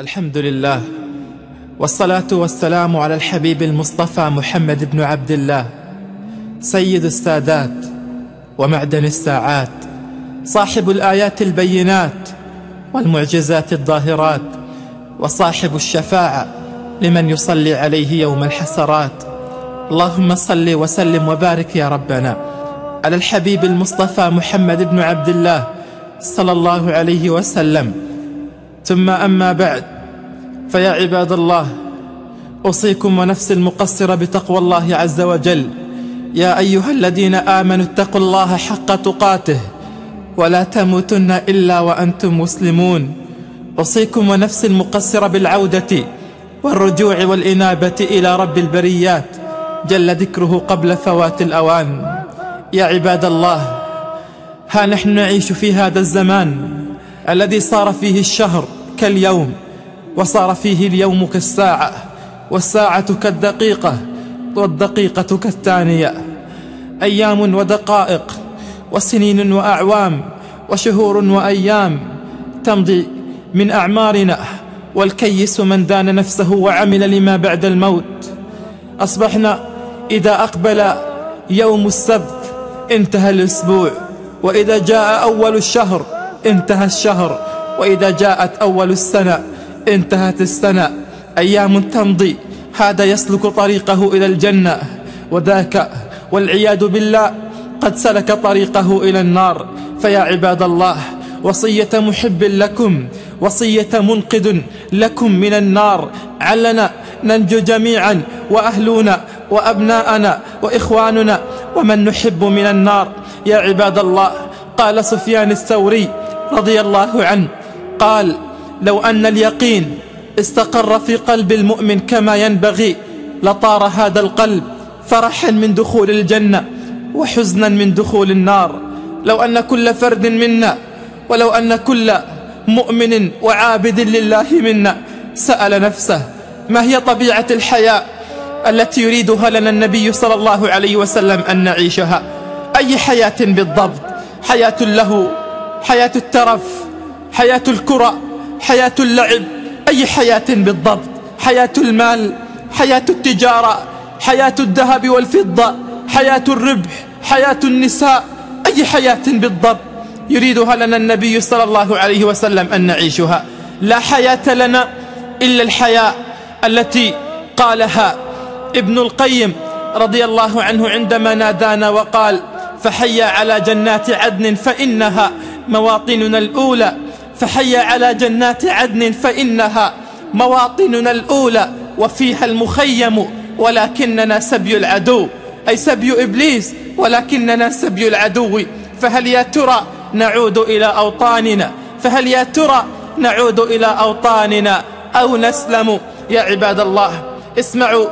الحمد لله والصلاة والسلام على الحبيب المصطفى محمد بن عبد الله سيد السادات ومعدن الساعات صاحب الآيات البينات والمعجزات الظاهرات وصاحب الشفاعة لمن يصلي عليه يوم الحسرات اللهم صل وسلم وبارك يا ربنا على الحبيب المصطفى محمد بن عبد الله صلى الله عليه وسلم ثم أما بعد فيا عباد الله أوصيكم ونفسي المقصرة بتقوى الله عز وجل يا أيها الذين آمنوا اتقوا الله حق تقاته ولا تموتن إلا وأنتم مسلمون أوصيكم ونفسي المقصرة بالعودة والرجوع والإنابة إلى رب البريات جل ذكره قبل فوات الأوان يا عباد الله ها نحن نعيش في هذا الزمان الذي صار فيه الشهر كاليوم وصار فيه اليوم كالساعة والساعة كالدقيقة والدقيقة كالثانية أيام ودقائق وسنين وأعوام وشهور وأيام تمضي من أعمارنا والكيس من دان نفسه وعمل لما بعد الموت أصبحنا إذا أقبل يوم السبت انتهى الأسبوع وإذا جاء أول الشهر انتهى الشهر وإذا جاءت أول السنة انتهت السنة أيام تمضي هذا يسلك طريقه إلى الجنة وذاك والعياذ بالله قد سلك طريقه إلى النار فيا عباد الله وصية محب لكم وصية منقذ لكم من النار علنا ننجو جميعا وأهلنا وأبناءنا وإخواننا ومن نحب من النار يا عباد الله قال سفيان الثوري رضي الله عنه قال لو أن اليقين استقر في قلب المؤمن كما ينبغي لطار هذا القلب فرحا من دخول الجنة وحزنا من دخول النار لو أن كل فرد منا ولو أن كل مؤمن وعابد لله منا سأل نفسه ما هي طبيعة الحياة التي يريدها لنا النبي صلى الله عليه وسلم أن نعيشها أي حياة بالضبط حياة له حياة الترف حياة الكرة حياة اللعب أي حياة بالضبط حياة المال حياة التجارة حياة الذهب والفضة حياة الربح حياة النساء أي حياة بالضبط يريدها لنا النبي صلى الله عليه وسلم أن نعيشها لا حياة لنا إلا الحياة التي قالها ابن القيم رضي الله عنه عندما نادانا وقال فحيا على جنات عدن فإنها مواطننا الأولى فحي على جنات عدن فإنها مواطننا الأولى وفيها المخيم ولكننا سبي العدو أي سبي إبليس ولكننا سبي العدو فهل يا ترى نعود إلى أوطاننا فهل يا ترى نعود إلى أوطاننا أو نسلم يا عباد الله اسمعوا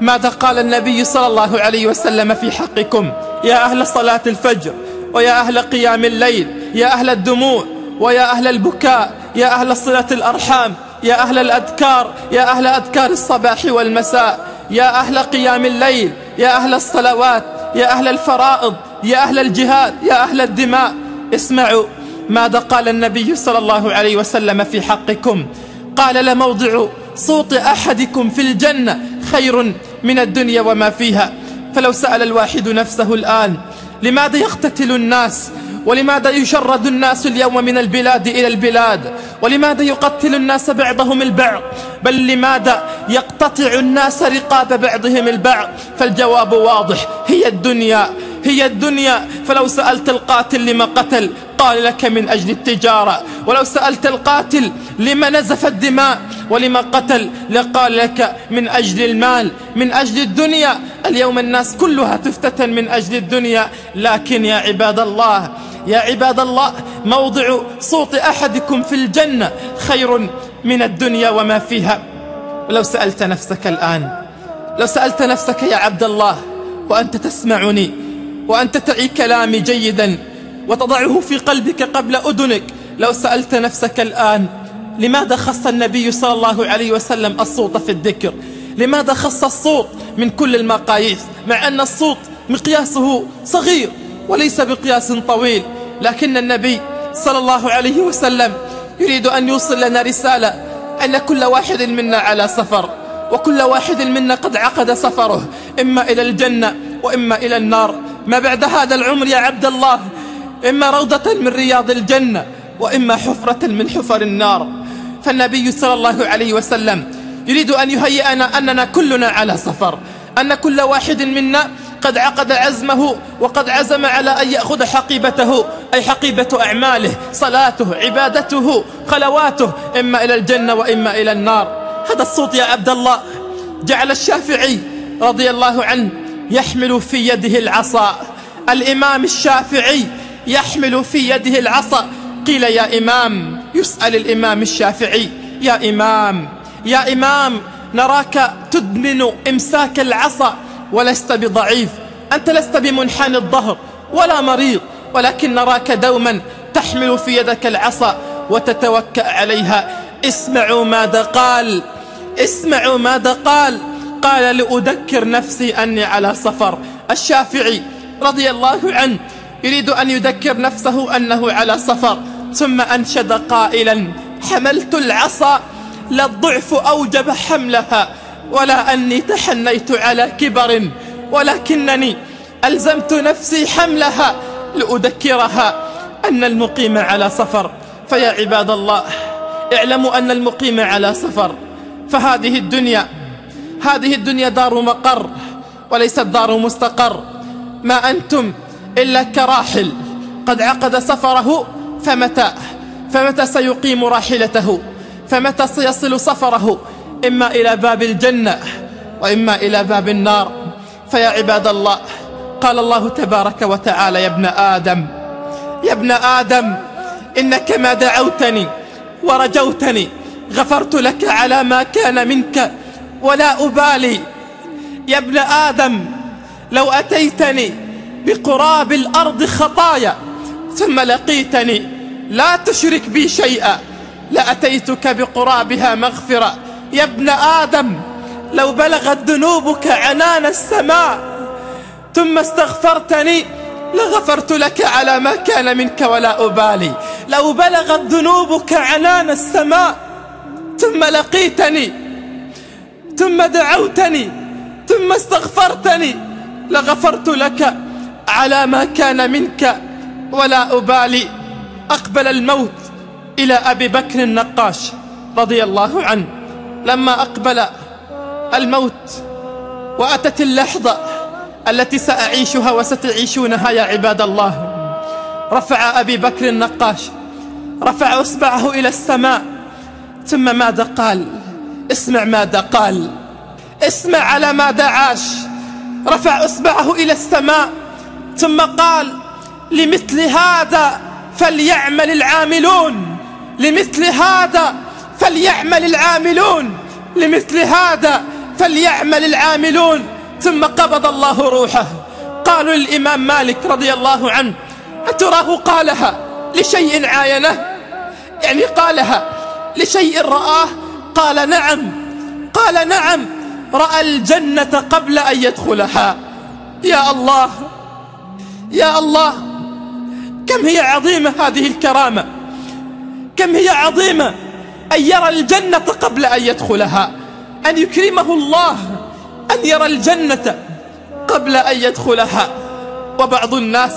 ماذا قال النبي صلى الله عليه وسلم في حقكم يا أهل صلاة الفجر ويا أهل قيام الليل يا أهل الدموع ويا أهل البكاء يا أهل صلة الأرحام يا أهل الأذكار يا أهل أذكار الصباح والمساء يا أهل قيام الليل يا أهل الصلوات يا أهل الفرائض يا أهل الجهاد يا أهل الدماء اسمعوا ماذا قال النبي صلى الله عليه وسلم في حقكم قال لموضع صوت أحدكم في الجنة خير من الدنيا وما فيها فلو سأل الواحد نفسه الآن لماذا يقتتل الناس ولماذا يشرد الناس اليوم من البلاد إلى البلاد ولماذا يقتل الناس بعضهم البعض بل لماذا يقتطع الناس رقاب بعضهم البعض فالجواب واضح هي الدنيا هي الدنيا فلو سألت القاتل لما قتل قال لك من أجل التجارة ولو سألت القاتل لما نزف الدماء ولما قتل لقال لك من أجل المال من أجل الدنيا اليوم الناس كلها تفتتن من أجل الدنيا لكن يا عباد الله يا عباد الله موضع صوت أحدكم في الجنة خير من الدنيا وما فيها ولو سألت نفسك الآن لو سألت نفسك يا عبد الله وأنت تسمعني وأنت تعي كلامي جيدا وتضعه في قلبك قبل أذنك لو سألت نفسك الآن لماذا خص النبي صلى الله عليه وسلم الصوت في الذكر لماذا خص الصوت من كل المقاييس مع أن الصوت مقياسه صغير وليس بقياس طويل لكن النبي صلى الله عليه وسلم يريد أن يوصل لنا رسالة أن كل واحد منا على سفر وكل واحد منا قد عقد سفره إما إلى الجنة وإما إلى النار ما بعد هذا العمر يا عبد الله إما روضة من رياض الجنة وإما حفرة من حفر النار فالنبي صلى الله عليه وسلم يريد أن يهيئنا أننا كلنا على سفر أن كل واحد منا قد عقد عزمه وقد عزم على أن يأخذ حقيبته أي حقيبة أعماله صلاته عبادته خلواته إما إلى الجنة وإما إلى النار هذا الصوت يا عبد الله جعل الشافعي رضي الله عنه يحمل في يده العصا الإمام الشافعي يحمل في يده العصا قيل يا إمام يسأل الإمام الشافعي يا إمام يا إمام نراك تدمن إمساك العصا ولست بضعيف أنت لست بمنحني الظهر ولا مريض ولكن نراك دوما تحمل في يدك العصا وتتوكأ عليها اسمعوا ماذا قال اسمعوا ماذا قال قال لأذكر نفسي أني على سفر الشافعي رضي الله عنه يريد أن يذكر نفسه أنه على سفر ثم أنشد قائلا حملت العصا للضعف أوجب حملها ولا أني تحنيت على كبر ولكنني ألزمت نفسي حملها لأذكرها أن المقيم على سفر فيا عباد الله اعلموا أن المقيم على سفر فهذه الدنيا هذه الدنيا دار مقر وليست دار مستقر ما أنتم إلا كراحل قد عقد سفره فمتى فمتى سيقيم راحلته فمتى سيصل سفره إما إلى باب الجنة وإما إلى باب النار فيا عباد الله قال الله تبارك وتعالى يا ابن آدم يا ابن آدم إنك ما دعوتني ورجوتني غفرت لك على ما كان منك ولا أبالي يا ابن آدم لو أتيتني بقراب الأرض خطايا ثم لقيتني لا تشرك بي شيئا لأتيتك بقرابها مغفرة يا ابن آدم لو بلغت ذنوبك عنان السماء ثم استغفرتني لغفرت لك على ما كان منك ولا أبالي لو بلغت ذنوبك عنان السماء ثم لقيتني ثم دعوتني ثم استغفرتني لغفرت لك على ما كان منك ولا أبالي أقبل الموت إلى أبي بكر النقاش رضي الله عنه لما أقبل الموت وأتت اللحظة التي سأعيشها وستعيشونها يا عباد الله رفع أبي بكر النقاش رفع أصبعه إلى السماء ثم ماذا قال اسمع ماذا قال اسمع على ماذا عاش رفع أصبعه إلى السماء ثم قال لمثل هذا فليعمل العاملون لمثل هذا فليعمل العاملون لمثل هذا فليعمل العاملون ثم قبض الله روحه قالوا للإمام مالك رضي الله عنه أتراه قالها لشيء عاينه يعني قالها لشيء رآه قال نعم قال نعم رأى الجنة قبل أن يدخلها يا الله يا الله كم هي عظيمة هذه الكرامة كم هي عظيمة أن يرى الجنة قبل أن يدخلها أن يكرمه الله أن يرى الجنة قبل أن يدخلها وبعض الناس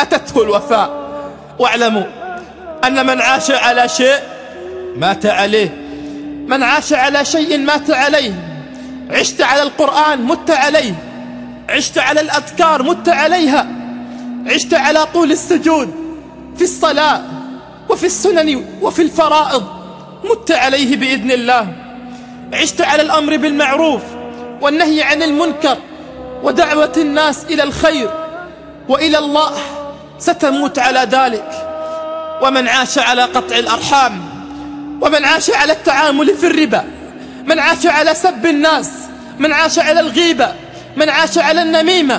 أتته الوفاء واعلموا أن من عاش على شيء مات عليه من عاش على شيء مات عليه عشت على القرآن مت عليه عشت على الأذكار مت عليها عشت على طول السجود في الصلاة وفي السنن وفي الفرائض مت عليه بإذن الله عشت على الأمر بالمعروف والنهي عن المنكر ودعوة الناس إلى الخير وإلى الله ستموت على ذلك ومن عاش على قطع الأرحام ومن عاش على التعامل في الربا من عاش على سب الناس من عاش على الغيبة من عاش على النميمة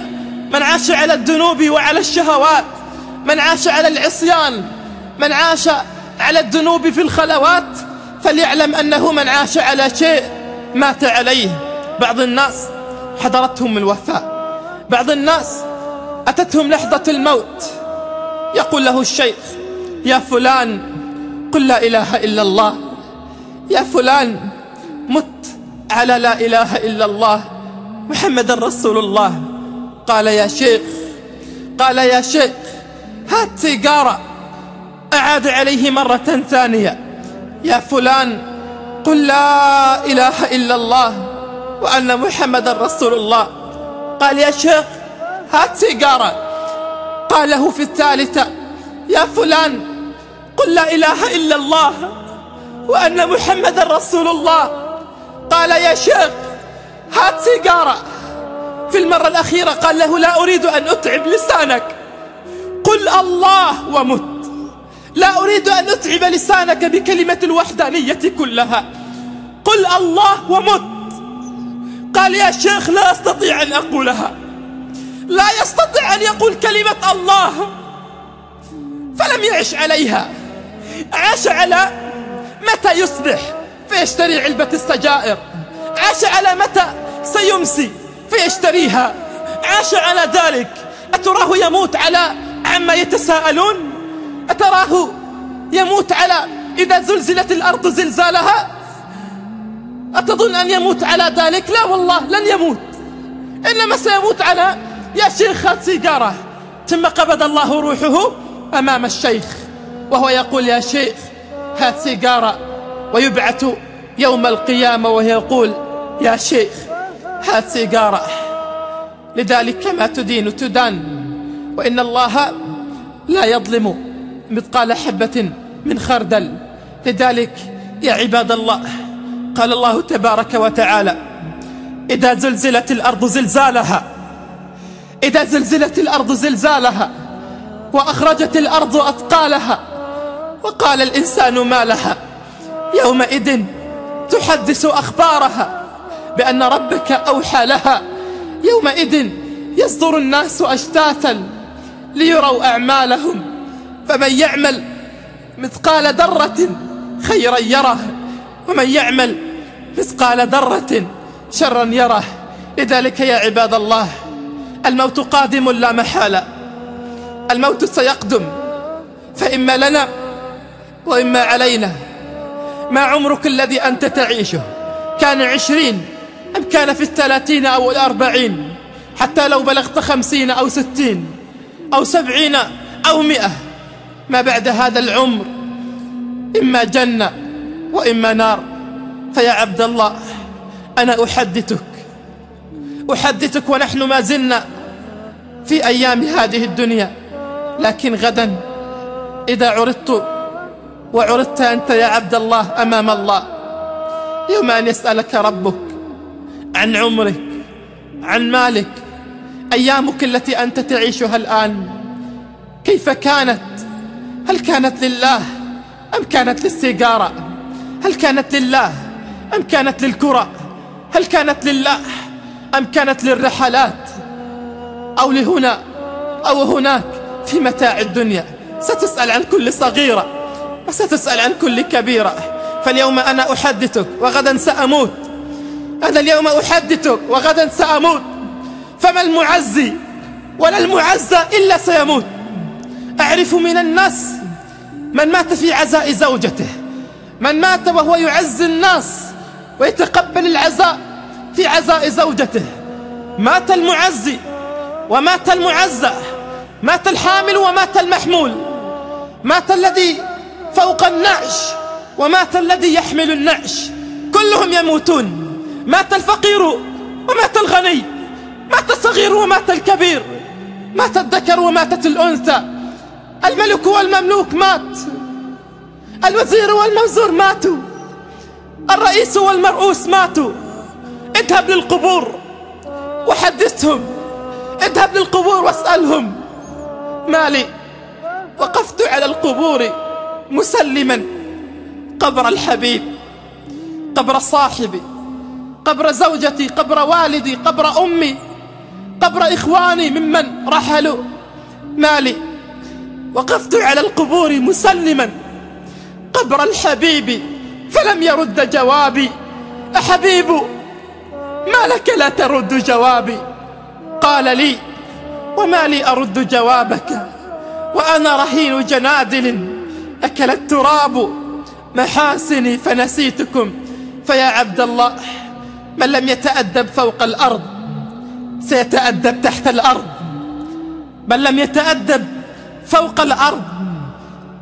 من عاش على الذنوب وعلى الشهوات من عاش على العصيان من عاش على الذنوب في الخلوات فليعلم أنه من عاش على شيء مات عليه بعض الناس حضرتهم الوفاة بعض الناس أتتهم لحظة الموت يقول له الشيخ يا فلان قل لا إله إلا الله يا فلان مت على لا إله إلا الله محمد رسول الله قال يا شيخ قال يا شيخ هات سيجارة أعاد عليه مرة ثانية يا فلان قل لا إله إلا الله وأن محمد رسول الله قال يا شيخ هات سيجارة قاله في الثالثة يا فلان قل لا إله إلا الله وأن محمد رسول الله قال يا شيخ هات سيجارة في المرة الأخيرة قال له لا أريد أن أتعب لسانك قل الله ومت لا أريد أن أتعب لسانك بكلمة الوحدانية كلها قل الله ومت قال يا شيخ لا أستطيع أن أقولها لا يستطيع أن يقول كلمة الله فلم يعش عليها عاش على متى يصبح فيشتري علبة السجائر عاش على متى سيمسي فيشتريها عاش على ذلك أتراه يموت على عما يتساءلون تراه يموت على إذا زلزلت الأرض زلزالها أتظن أن يموت على ذلك لا والله لن يموت إنما سيموت على يا شيخ هات سيجارة ثم قبض الله روحه أمام الشيخ وهو يقول يا شيخ هات سيجارة ويبعث يوم القيامة ويقول يا شيخ هات سيجارة لذلك ما تدين تدان وإن الله لا يظلم مثقال حبة من خردل لذلك يا عباد الله قال الله تبارك وتعالى إذا زلزلت الأرض زلزالها إذا زلزلت الأرض زلزالها وأخرجت الأرض أثقالها وقال الإنسان ما لها يومئذ تحدث أخبارها بأن ربك أوحى لها يومئذ يصدر الناس أشتاتا ليروا أعمالهم فمن يعمل مثقال ذرة خيرا يره ومن يعمل مثقال ذرة شرا يره لذلك يا عباد الله الموت قادم لا محالة الموت سيقدم فإما لنا وإما علينا ما عمرك الذي أنت تعيشه كان عشرين أم كان في الثلاثين أو الأربعين حتى لو بلغت خمسين أو ستين أو سبعين أو مئة ما بعد هذا العمر إما جنة وإما نار فيا عبد الله أنا أحدثك أحدثك ونحن ما زلنا في أيام هذه الدنيا لكن غدا إذا عرضت وعرضت أنت يا عبد الله أمام الله يوم أن يسألك ربك عن عمرك عن مالك أيامك التي أنت تعيشها الآن كيف كانت هل كانت لله أم كانت للسيجارة هل كانت لله أم كانت للكرة هل كانت لله أم كانت للرحلات أو لهنا أو هناك في متاع الدنيا ستسأل عن كل صغيرة وستسأل عن كل كبيرة فاليوم أنا أحدثك وغدا سأموت أنا اليوم أحدثك وغدا سأموت فما المعزي ولا المعزى إلا سيموت أعرف من الناس من مات في عزاء زوجته من مات وهو يعز الناس ويتقبل العزاء في عزاء زوجته مات المعزي ومات المعزى مات الحامل ومات المحمول مات الذي فوق النعش ومات الذي يحمل النعش كلهم يموتون مات الفقير ومات الغني مات الصغير ومات الكبير مات الذكر وماتت الأنثى الملك والمملوك مات الوزير والموزور ماتوا الرئيس والمرؤوس ماتوا اذهب للقبور وحدثهم اذهب للقبور واسألهم مالي وقفت على القبور مسلما قبر الحبيب قبر صاحبي قبر زوجتي قبر والدي قبر أمي قبر إخواني ممن رحلوا مالي وقفت على القبور مسلما قبر الحبيب فلم يرد جوابي أحبيب ما لك لا ترد جوابي قال لي وما لي أرد جوابك وأنا رهين جنادل أكل التراب محاسني فنسيتكم فيا عبد الله من لم يتأدب فوق الأرض سيتأدب تحت الأرض من لم يتأدب فوق الأرض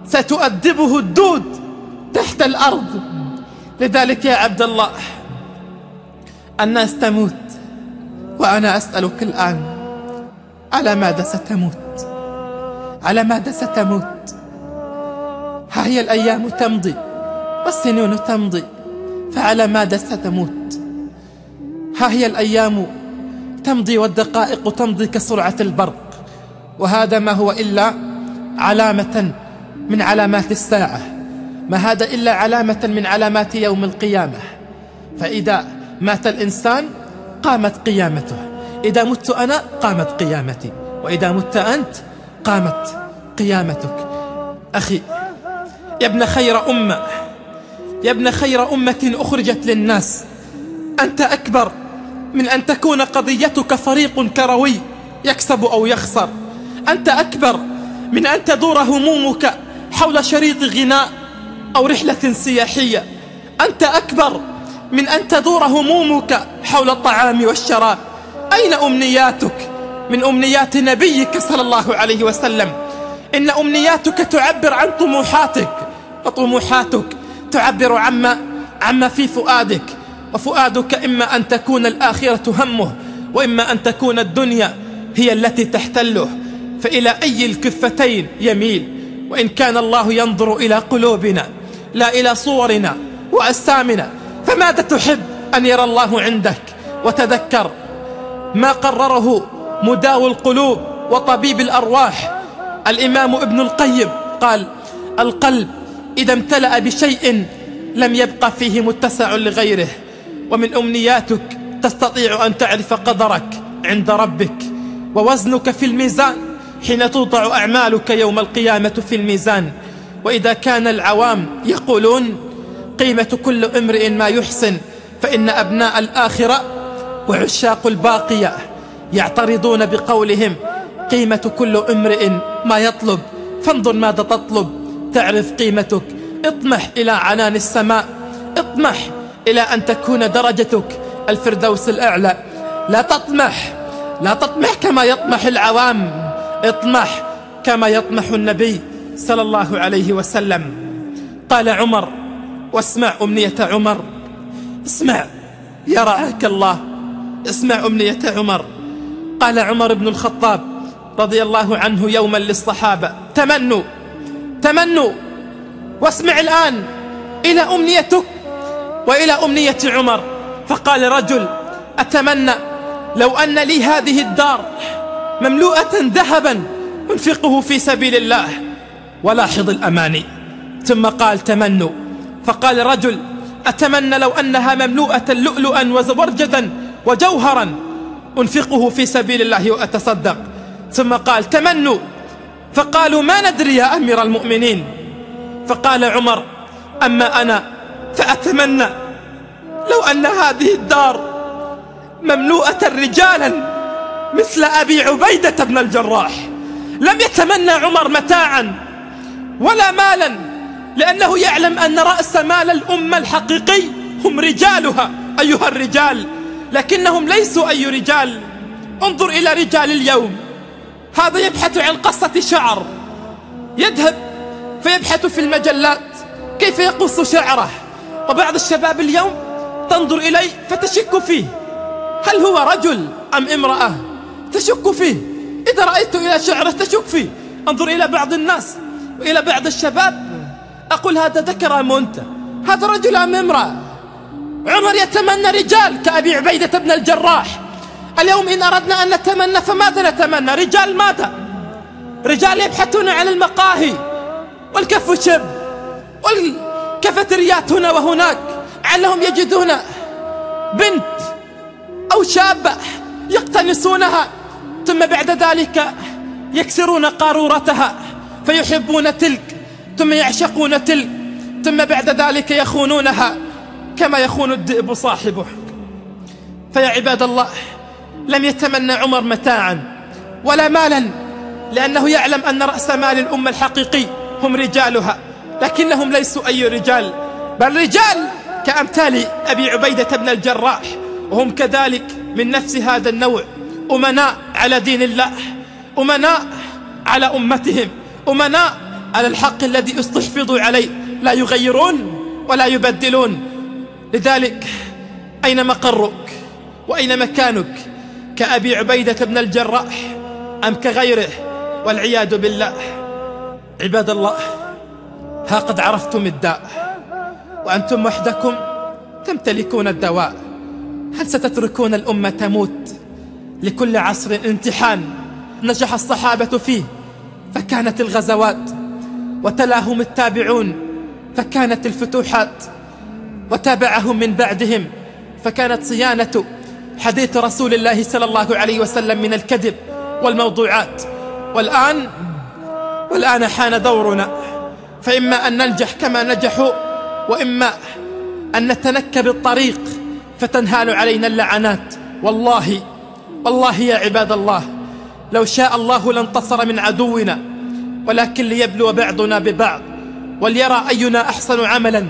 ستؤدبه الدود تحت الأرض لذلك يا عبد الله الناس تموت وأنا أسألك الآن على ماذا ستموت على ماذا ستموت ها هي الأيام تمضي والسنون تمضي فعلى ماذا ستموت ها هي الأيام تمضي والدقائق تمضي كسرعة البرق وهذا ما هو إلا علامة من علامات الساعة ما هذا إلا علامة من علامات يوم القيامة فإذا مات الإنسان قامت قيامته إذا مت أنا قامت قيامتي وإذا مت أنت قامت قيامتك أخي يا ابن خير أمة يا ابن خير أمة أخرجت للناس أنت أكبر من أن تكون قضيتك فريق كروي يكسب أو يخسر أنت أكبر من أن تدور همومك حول شريط غناء أو رحلة سياحية أنت أكبر من أن تدور همومك حول الطعام والشراب أين أمنياتك من أمنيات نبيك صلى الله عليه وسلم إن أمنياتك تعبر عن طموحاتك وطموحاتك تعبر عما عما في فؤادك وفؤادك إما أن تكون الآخرة همه وإما أن تكون الدنيا هي التي تحتله فإلى أي الكفتين يميل وإن كان الله ينظر إلى قلوبنا لا إلى صورنا وأجسامنا فماذا تحب أن يرى الله عندك وتذكر ما قرره مداوي القلوب وطبيب الأرواح الإمام ابن القيم قال القلب إذا امتلأ بشيء لم يبقى فيه متسع لغيره ومن أمنياتك تستطيع أن تعرف قدرك عند ربك ووزنك في الميزان حين توضع أعمالك يوم القيامة في الميزان وإذا كان العوام يقولون قيمة كل امرئ ما يحسن فإن أبناء الآخرة وعشاق الباقية يعترضون بقولهم قيمة كل امرئ ما يطلب فانظر ماذا تطلب تعرف قيمتك اطمح إلى عنان السماء اطمح إلى أن تكون درجتك الفردوس الأعلى لا تطمح لا تطمح كما يطمح العوام اطمح كما يطمح النبي صلى الله عليه وسلم قال عمر واسمع أمنية عمر اسمع يا رعاك الله اسمع أمنية عمر قال عمر بن الخطاب رضي الله عنه يوما للصحابة تمنوا تمنوا واسمع الآن إلى أمنيتك وإلى أمنية عمر فقال رجل أتمنى لو أن لي هذه الدار مملوءة ذهبا انفقه في سبيل الله ولاحظ الأماني ثم قال تمنوا فقال رجل أتمنى لو أنها مملوءة لؤلؤا وزبرجدا وجوهرا أنفقه في سبيل الله وأتصدق ثم قال تمنوا فقالوا ما ندري يا أمير المؤمنين فقال عمر أما أنا فأتمنى لو أن هذه الدار مملوءة رجالا مثل أبي عبيدة بن الجراح لم يتمنى عمر متاعا ولا مالا لأنه يعلم أن رأس مال الأمة الحقيقي هم رجالها أيها الرجال لكنهم ليسوا أي رجال انظر إلى رجال اليوم هذا يبحث عن قصة شعر يذهب فيبحث في المجلات كيف يقص شعره وبعض الشباب اليوم تنظر إليه فتشك فيه هل هو رجل أم امرأة تشك فيه إذا رأيت إلى شعره تشك فيه انظر إلى بعض الناس وإلى بعض الشباب أقول هذا ذكر أم أنت هذا رجل أم امرأة عمر يتمنى رجال كأبي عبيدة بن الجراح اليوم إن أردنا أن نتمنى فماذا نتمنى رجال ماذا رجال يبحثون عن المقاهي والكف شب والكفتريات هنا وهناك علهم يجدون بنت أو شابة يقتنصونها ثم بعد ذلك يكسرون قارورتها فيحبون تلك ثم يعشقون تلك ثم بعد ذلك يخونونها كما يخون الذئب صاحبه فيا عباد الله لم يتمنى عمر متاعا ولا مالا لأنه يعلم أن رأس مال الأمة الحقيقي هم رجالها لكنهم ليسوا أي رجال بل رجال كأمثال أبي عبيدة بن الجراح وهم كذلك من نفس هذا النوع أمناء على دين الله أمناء على أمتهم أمناء على الحق الذي استحفظوا عليه لا يغيرون ولا يبدلون لذلك أين مقرك وأين مكانك كأبي عبيدة بن الجراح أم كغيره والعياذ بالله عباد الله ها قد عرفتم الداء وأنتم وحدكم تمتلكون الدواء هل ستتركون الأمة تموت لكل عصر امتحان نجح الصحابة فيه فكانت الغزوات وتلاهم التابعون فكانت الفتوحات وتابعهم من بعدهم فكانت صيانة حديث رسول الله صلى الله عليه وسلم من الكذب والموضوعات والآن والآن حان دورنا فإما أن ننجح كما نجحوا وإما أن نتنكب الطريق فتنهال علينا اللعنات والله والله يا عباد الله لو شاء الله لانتصر من عدونا ولكن ليبلو بعضنا ببعض وليرى أينا أحسن عملا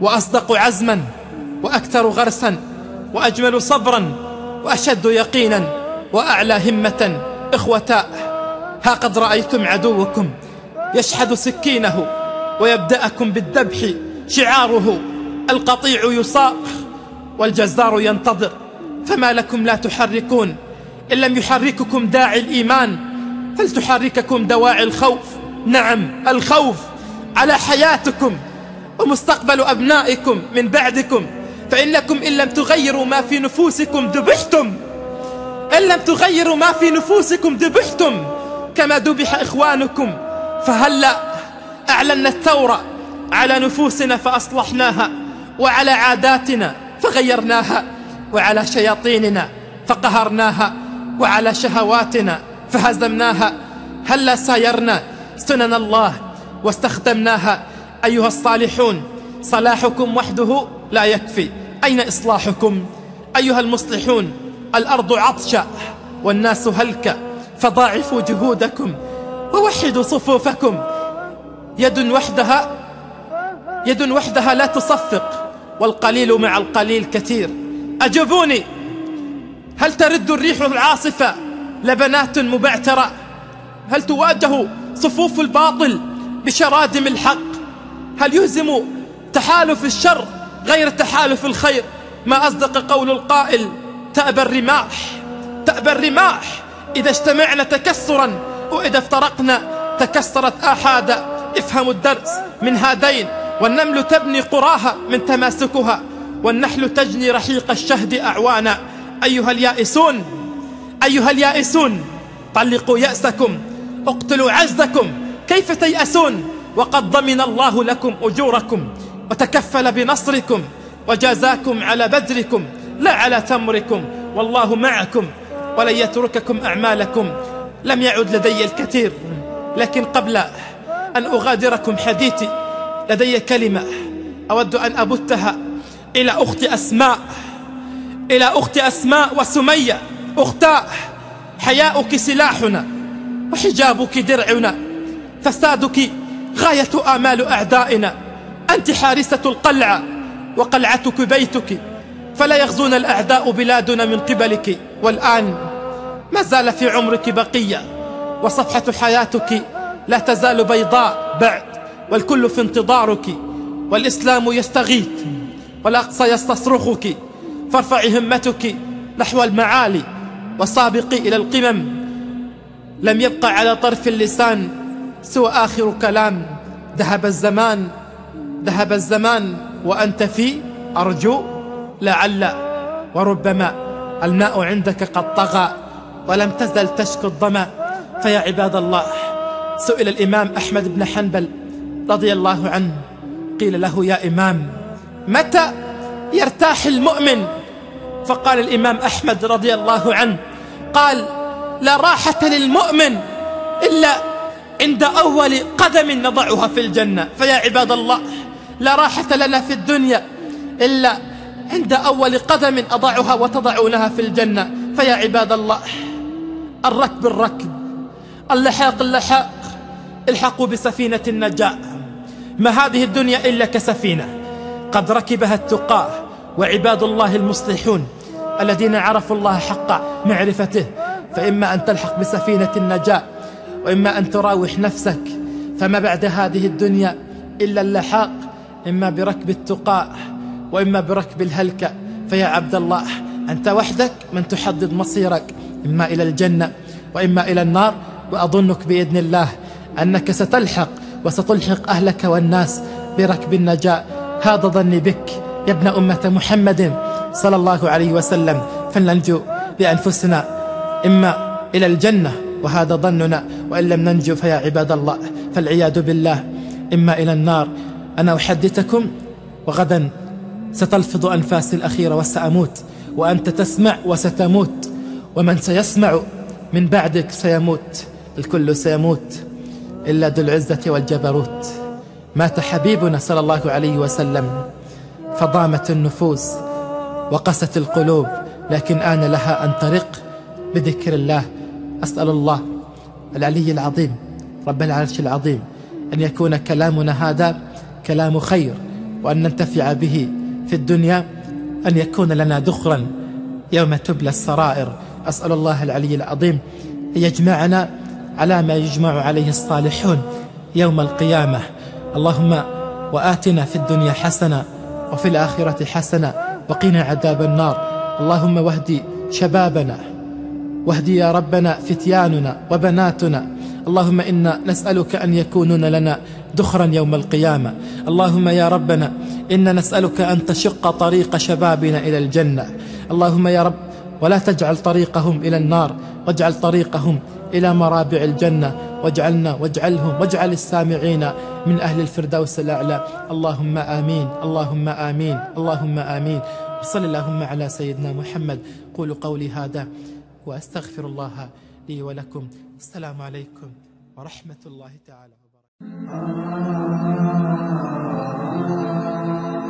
وأصدق عزما وأكثر غرسا وأجمل صبرا وأشد يقينا وأعلى همة إخوتاء ها قد رأيتم عدوكم يشحذ سكينه ويبدأكم بالذبح شعاره القطيع يصاخ والجزار ينتظر فما لكم لا تحركون إن لم يحرككم داعي الإيمان فلتحرككم دواعي الخوف نعم الخوف على حياتكم ومستقبل أبنائكم من بعدكم فإنكم إن لم تغيروا ما في نفوسكم ذبحتم إن لم تغيروا ما في نفوسكم ذبحتم كما ذبح إخوانكم فهلأ أعلنا الثورة على نفوسنا فأصلحناها وعلى عاداتنا فغيرناها وعلى شياطيننا فقهرناها وعلى شهواتنا فهزمناها هلا سايرنا سنن الله واستخدمناها أيها الصالحون صلاحكم وحده لا يكفي أين إصلاحكم أيها المصلحون الأرض عطشة والناس هلكة فضاعفوا جهودكم ووحدوا صفوفكم يد وحدها يد وحدها لا تصفق والقليل مع القليل كثير أجبوني هل ترد الريح العاصفة لبنات مبعترة هل تواجه صفوف الباطل بشرادم الحق هل يهزم تحالف الشر غير تحالف الخير ما أصدق قول القائل تأبى الرماح تأبى الرماح إذا اجتمعنا تكسرا وإذا افترقنا تكسرت آحادا افهموا الدرس من هذين والنمل تبني قراها من تماسكها والنحل تجني رحيق الشهد أعوانا أيها اليائسون أيها اليائسون طلقوا يأسكم اقتلوا عزكم كيف تيأسون وقد ضمن الله لكم أجوركم وتكفل بنصركم وجازاكم على بذلكم لا على تمركم والله معكم ولن يترككم أعمالكم لم يعد لدي الكثير لكن قبل أن أغادركم حديثي لدي كلمة أود أن أبتها إلى أخت أسماء إلى أخت أسماء وسمية أختاء حياؤك سلاحنا وحجابك درعنا فسادك غاية آمال أعدائنا أنت حارسة القلعة وقلعتك بيتك فلا يغزون الأعداء بلادنا من قبلك والآن ما زال في عمرك بقية وصفحة حياتك لا تزال بيضاء بعد والكل في انتظارك والإسلام يستغيث والأقصى يستصرخك فارفعي همتك نحو المعالي وسابقي إلى القمم لم يبقى على طرف اللسان سوى آخر كلام ذهب الزمان ذهب الزمان وأنت في أرجو لعل وربما الماء عندك قد طغى ولم تزل تشكو الظما فيا عباد الله سئل الإمام أحمد بن حنبل رضي الله عنه قيل له يا إمام متى يرتاح المؤمن فقال الإمام أحمد رضي الله عنه قال لا راحة للمؤمن إلا عند أول قدم نضعها في الجنة فيا عباد الله لا راحة لنا في الدنيا إلا عند أول قدم أضعها وتضعونها في الجنة فيا عباد الله الركب الركب اللحاق اللحاق الحقوا بسفينة النجاة ما هذه الدنيا إلا كسفينة قد ركبها التقاه وعباد الله المصلحون الذين عرفوا الله حق معرفته فإما أن تلحق بسفينة النجاة وإما أن تراوح نفسك فما بعد هذه الدنيا إلا اللحاق إما بركب التقاء وإما بركب الهلكة فيا عبد الله أنت وحدك من تحدد مصيرك إما إلى الجنة وإما إلى النار وأظنك بإذن الله أنك ستلحق وستلحق أهلك والناس بركب النجاة هذا ظني بك يا ابن أمة محمد صلى الله عليه وسلم فلننجو بأنفسنا إما إلى الجنة وهذا ظننا وإن لم ننجو فيا عباد الله فالعياذ بالله إما إلى النار أنا أحدثكم وغدا ستلفظ أنفاسي الأخيرة وسأموت وأنت تسمع وستموت ومن سيسمع من بعدك سيموت الكل سيموت إلا ذو العزة والجبروت مات حبيبنا صلى الله عليه وسلم فضامت النفوس وقست القلوب لكن آن لها أن ترق بذكر الله أسأل الله العلي العظيم رب العرش العظيم أن يكون كلامنا هذا كلام خير وأن ننتفع به في الدنيا أن يكون لنا دخرا يوم تبلى السرائر أسأل الله العلي العظيم أن يجمعنا على ما يجمع عليه الصالحون يوم القيامة اللهم وآتنا في الدنيا حسنة وفي الآخرة حسنة وقنا عذاب النار اللهم واهدي شبابنا واهدي يا ربنا فتياننا وبناتنا اللهم إنا نسألك أن يكونون لنا دخرا يوم القيامة اللهم يا ربنا إنا نسألك أن تشق طريق شبابنا إلى الجنة اللهم يا رب ولا تجعل طريقهم إلى النار واجعل طريقهم إلى مرابع الجنة واجعلنا واجعلهم واجعل السامعين من أهل الفردوس الأعلى اللهم آمين اللهم آمين اللهم آمين صل اللهم على سيدنا محمد قولوا قولي هذا وأستغفر الله لي ولكم السلام عليكم ورحمة الله تعالى وبركاته